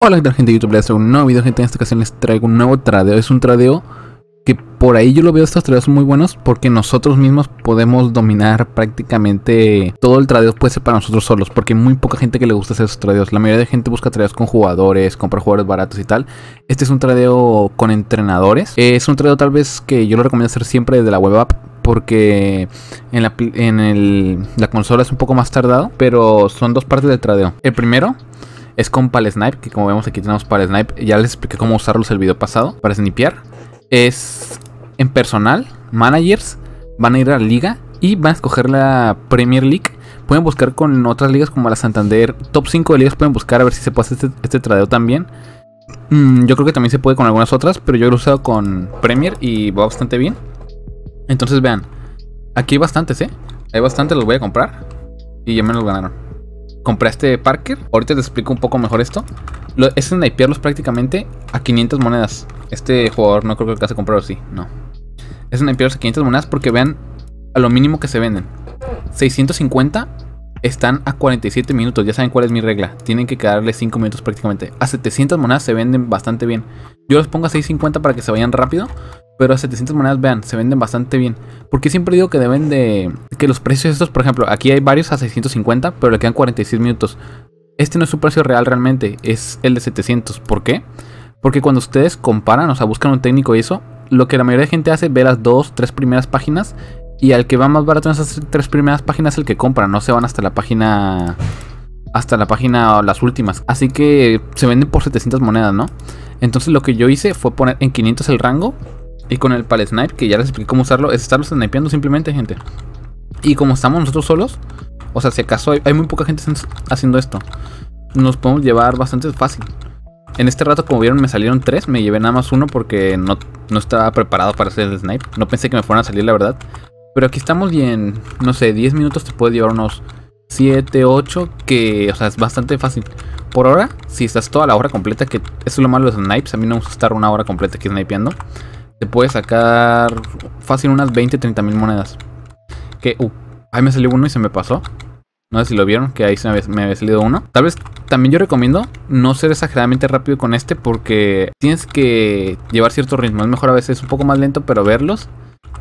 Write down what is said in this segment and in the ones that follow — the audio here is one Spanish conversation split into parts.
Hola gente de YouTube, les traigo un nuevo video gente, en esta ocasión les traigo un nuevo tradeo, es un tradeo que por ahí yo lo veo estos tradeos muy buenos porque nosotros mismos podemos dominar prácticamente todo el tradeo puede ser para nosotros solos porque muy poca gente que le gusta hacer esos tradeos, la mayoría de gente busca tradeos con jugadores, compra jugadores baratos y tal, este es un tradeo con entrenadores, es un tradeo tal vez que yo lo recomiendo hacer siempre desde la web app porque en, en la consola es un poco más tardado, pero son dos partes del tradeo, el primero es con Pal Snipe, que como vemos aquí tenemos Pal Snipe. Ya les expliqué cómo usarlos el video pasado para snipear. Es en personal, managers, van a ir a la liga y van a escoger la Premier League. Pueden buscar con otras ligas como la Santander, top 5 de ligas pueden buscar a ver si se puede este, este tradeo también. Mm, yo creo que también se puede con algunas otras, pero yo lo he usado con Premier y va bastante bien. Entonces vean, aquí hay bastantes, ¿eh? Hay bastantes, los voy a comprar y ya me los ganaron compré este Parker. Ahorita te explico un poco mejor esto. Lo, es los prácticamente a 500 monedas. Este jugador no creo que alcance a comprar sí. no. Es snipearlos a 500 monedas porque vean a lo mínimo que se venden. 650 están a 47 minutos. Ya saben cuál es mi regla. Tienen que quedarle 5 minutos prácticamente. A 700 monedas se venden bastante bien. Yo los pongo a 650 para que se vayan rápido. Pero a 700 monedas, vean, se venden bastante bien. Porque siempre digo que deben de... Que los precios estos, por ejemplo, aquí hay varios a 650, pero le quedan 46 minutos. Este no es su precio real realmente, es el de 700. ¿Por qué? Porque cuando ustedes comparan, o sea, buscan un técnico y eso, lo que la mayoría de gente hace, ve las dos, tres primeras páginas. Y al que va más barato en esas tres primeras páginas es el que compra, no se van hasta la página... Hasta la página, las últimas. Así que se venden por 700 monedas, ¿no? Entonces lo que yo hice fue poner en 500 el rango y con el Pal Snipe, que ya les expliqué cómo usarlo, es estarlo snipeando simplemente, gente. Y como estamos nosotros solos, o sea, si acaso hay, muy poca gente haciendo esto, nos podemos llevar bastante fácil. En este rato, como vieron, me salieron tres. Me llevé nada más uno porque no, no estaba preparado para hacer el snipe. No pensé que me fueran a salir, la verdad. Pero aquí estamos y en, no sé, 10 minutos te puede llevar unos 7, 8. Que, o sea, es bastante fácil. Por ahora, si estás toda la hora completa, que eso es lo malo de los snipes. A mí no me gusta estar una hora completa aquí snipeando te puede sacar fácil unas 20, 30 mil monedas. Que, uh, ahí me salió uno y se me pasó. No sé si lo vieron, que ahí se me, me había salido uno. Tal vez también yo recomiendo no ser exageradamente rápido con este porque tienes que llevar cierto ritmo. Es mejor a veces un poco más lento, pero verlos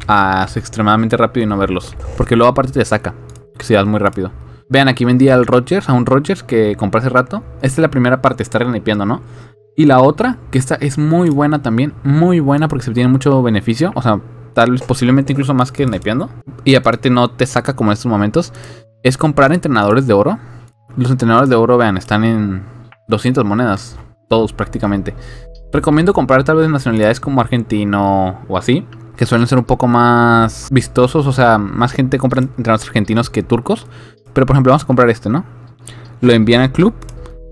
a extremadamente rápido y no verlos. Porque luego aparte te saca, que si das muy rápido. Vean, aquí vendí al Rogers, a un Rogers que compré hace rato. Esta es la primera parte, Estar renepiando, ¿no? Y la otra, que esta es muy buena también, muy buena porque se tiene mucho beneficio, o sea, tal vez posiblemente incluso más que snipeando. Y aparte no te saca como en estos momentos, es comprar entrenadores de oro. Los entrenadores de oro, vean, están en 200 monedas, todos prácticamente. Recomiendo comprar tal vez nacionalidades como argentino o así, que suelen ser un poco más vistosos, o sea, más gente compra entrenadores argentinos que turcos. Pero por ejemplo, vamos a comprar este, ¿no? Lo envían al club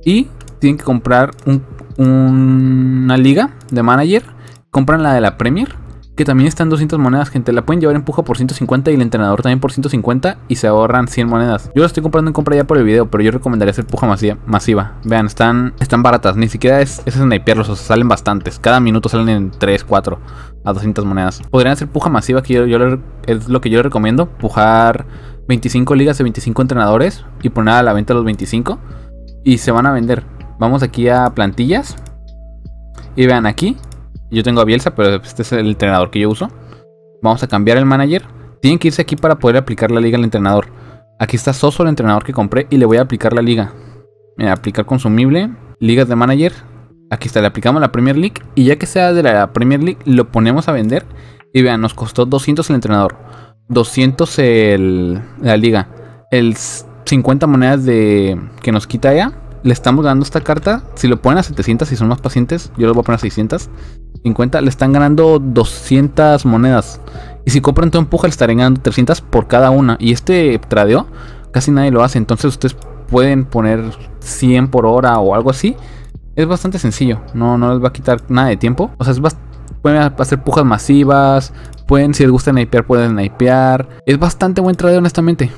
y tienen que comprar un una liga de manager, compran la de la Premier, que también están 200 monedas, gente. La pueden llevar en puja por 150 y el entrenador también por 150 y se ahorran 100 monedas. Yo la estoy comprando en compra ya por el video, pero yo recomendaría hacer puja masiva. Vean, están, están baratas, ni siquiera es, es sniperlos, o salen bastantes. Cada minuto salen en 3, 4 a 200 monedas. Podrían hacer puja masiva, que yo, es lo que yo les recomiendo, pujar 25 ligas de 25 entrenadores y poner a la venta los 25 y se van a vender. Vamos aquí a plantillas. Y vean aquí. Yo tengo a Bielsa, pero este es el entrenador que yo uso. Vamos a cambiar el manager. Tienen que irse aquí para poder aplicar la liga al entrenador. Aquí está Soso, el entrenador que compré, y le voy a aplicar la liga. Mira, aplicar consumible, ligas de manager. Aquí está, le aplicamos la Premier League. Y ya que sea de la Premier League, lo ponemos a vender. Y vean, nos costó 200 el entrenador, 200 el, la liga, el 50 monedas de, que nos quita ya le estamos dando esta carta. Si lo ponen a 700 y si son más pacientes, yo lo voy a poner a 650. Le están ganando 200 monedas. Y si compran todo empuja, le estarán ganando 300 por cada una. Y este tradeo casi nadie lo hace. Entonces ustedes pueden poner 100 por hora o algo así. Es bastante sencillo. No, no les va a quitar nada de tiempo. O sea, es pueden hacer pujas masivas. Pueden, si les gusta napear, pueden snipear. Es bastante buen tradeo, honestamente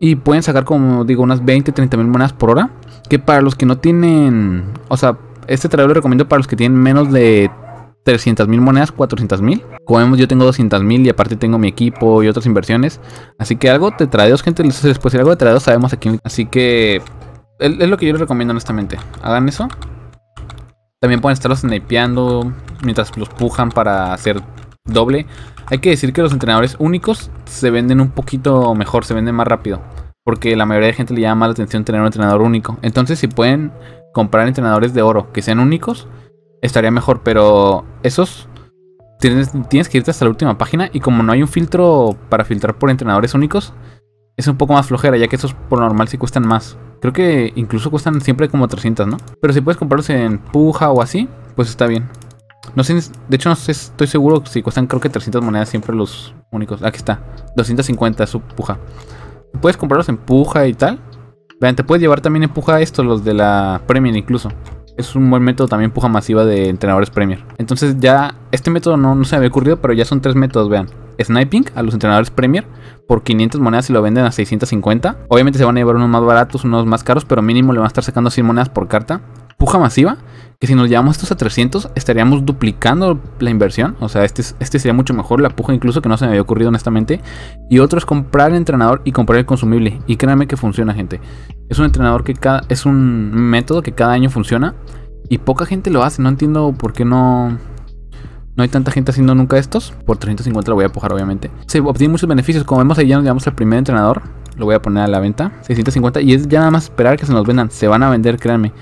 y pueden sacar como digo unas 20, 30 mil monedas por hora. Que para los que no tienen, o sea, este trailer lo recomiendo para los que tienen menos de 300 mil monedas, 400 mil. Como vemos, yo tengo 200 mil y aparte tengo mi equipo y otras inversiones. Así que algo te trae dos gente, les después algo de tradeos, sabemos aquí. Así que es lo que yo les recomiendo, honestamente. Hagan eso. También pueden estarlos snipeando mientras los pujan para hacer doble. Hay que decir que los entrenadores únicos se venden un poquito mejor, se venden más rápido. Porque la mayoría de gente le llama la atención tener un entrenador único. Entonces, si pueden comprar entrenadores de oro que sean únicos, estaría mejor. Pero esos tienes, tienes que irte hasta la última página. Y como no hay un filtro para filtrar por entrenadores únicos, es un poco más flojera, ya que esos por normal si cuestan más. Creo que incluso cuestan siempre como 300, ¿no? Pero si puedes comprarlos en puja o así, pues está bien. No de hecho no estoy seguro si cuestan creo que 300 monedas siempre los únicos. Aquí está, 250 su puja. Puedes comprarlos en puja y tal. Vean, te puedes llevar también en puja estos, los de la Premier incluso. Es un buen método también puja masiva de entrenadores Premier. Entonces ya, este método no, no se me había ocurrido, pero ya son tres métodos, vean. Sniping a los entrenadores Premier por 500 monedas y lo venden a 650. Obviamente se van a llevar unos más baratos, unos más caros, pero mínimo le van a estar sacando 100 monedas por carta. Puja masiva que si nos llevamos estos a 300 estaríamos duplicando la inversión. O sea, este, este sería mucho mejor, la puja incluso que no se me había ocurrido honestamente. Y otro es comprar el entrenador y comprar el consumible. Y créanme que funciona, gente. Es un entrenador que cada, es un método que cada año funciona. Y poca gente lo hace, no entiendo por qué no... No hay tanta gente haciendo nunca estos. Por 350 lo voy a pujar, obviamente. Se obtienen muchos beneficios. Como vemos, ahí ya nos llevamos al primer entrenador. Lo voy a poner a la venta. 650. Y es ya nada más esperar que se nos vendan. Se van a vender, créanme.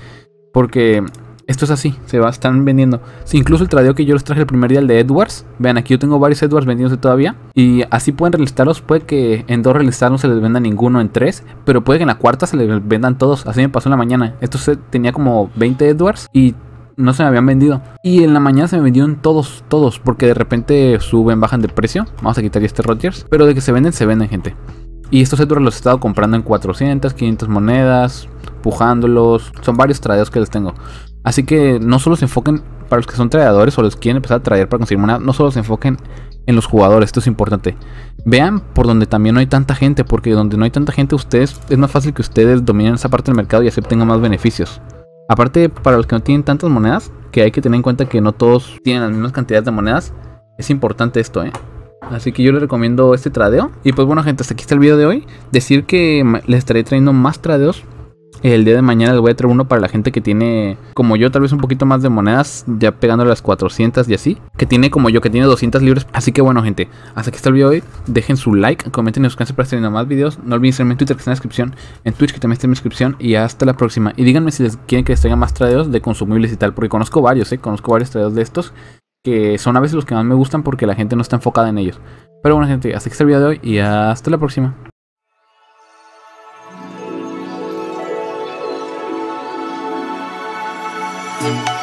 Porque esto es así, se va, están vendiendo. incluso el tradeo que yo les traje el primer día, el de Edwards. Vean, aquí yo tengo varios Edwards vendiéndose todavía. Y así pueden realizarlos. Puede que en dos realizarlos no se les venda ninguno en tres. Pero puede que en la cuarta se les vendan todos. Así me pasó en la mañana. Esto se, tenía como 20 Edwards y no se me habían vendido. Y en la mañana se me vendieron todos, todos. Porque de repente suben, bajan de precio. Vamos a quitar este Rogers. Pero de que se venden, se venden, gente. Y estos Edwards los he estado comprando en 400, 500 monedas, pujándolos. Son varios tradeos que les tengo. Así que no solo se enfoquen para los que son traidores o los que quieren empezar a traer para conseguir monedas, no solo se enfoquen en los jugadores, esto es importante. Vean por donde también no hay tanta gente, porque donde no hay tanta gente ustedes es más fácil que ustedes dominen esa parte del mercado y así obtengan más beneficios. Aparte, para los que no tienen tantas monedas, que hay que tener en cuenta que no todos tienen las mismas cantidades de monedas, es importante esto, ¿eh? Así que yo les recomiendo este tradeo. Y pues bueno, gente, hasta aquí está el video de hoy. Decir que les estaré trayendo más tradeos el día de mañana les voy a traer uno para la gente que tiene, como yo, tal vez un poquito más de monedas, ya pegando las 400 y así. Que tiene como yo, que tiene 200 libres. Así que bueno, gente, hasta aquí está el video de hoy. Dejen su like, comenten y suscríbanse para estar viendo más videos. No olviden seguirme en Twitter que está en la descripción, en Twitch que también está en la descripción. Y hasta la próxima. Y díganme si les quieren que les traiga más tradeos de consumibles y tal, porque conozco varios, ¿eh? Conozco varios tradeos de estos, que son a veces los que más me gustan porque la gente no está enfocada en ellos. Pero bueno, gente, hasta aquí está el video de hoy y hasta la próxima. thank you